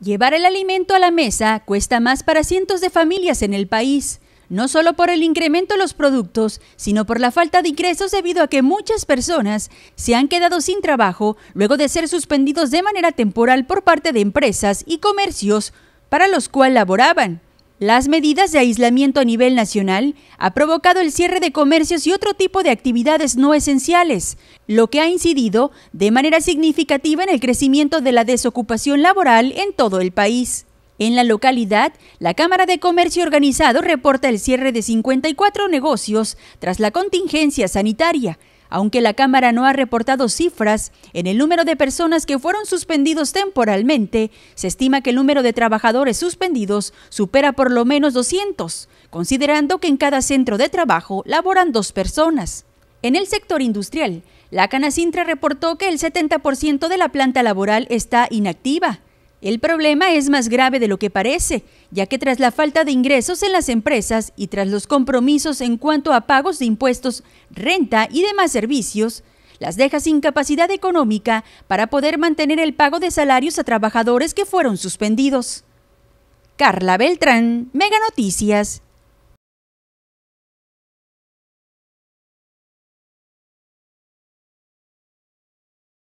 Llevar el alimento a la mesa cuesta más para cientos de familias en el país, no solo por el incremento de los productos, sino por la falta de ingresos debido a que muchas personas se han quedado sin trabajo luego de ser suspendidos de manera temporal por parte de empresas y comercios para los cuales laboraban. Las medidas de aislamiento a nivel nacional ha provocado el cierre de comercios y otro tipo de actividades no esenciales, lo que ha incidido de manera significativa en el crecimiento de la desocupación laboral en todo el país. En la localidad, la Cámara de Comercio Organizado reporta el cierre de 54 negocios tras la contingencia sanitaria, aunque la Cámara no ha reportado cifras en el número de personas que fueron suspendidos temporalmente, se estima que el número de trabajadores suspendidos supera por lo menos 200, considerando que en cada centro de trabajo laboran dos personas. En el sector industrial, la Canacintra reportó que el 70% de la planta laboral está inactiva, el problema es más grave de lo que parece, ya que tras la falta de ingresos en las empresas y tras los compromisos en cuanto a pagos de impuestos, renta y demás servicios, las deja sin capacidad económica para poder mantener el pago de salarios a trabajadores que fueron suspendidos. Carla Beltrán, Mega Noticias.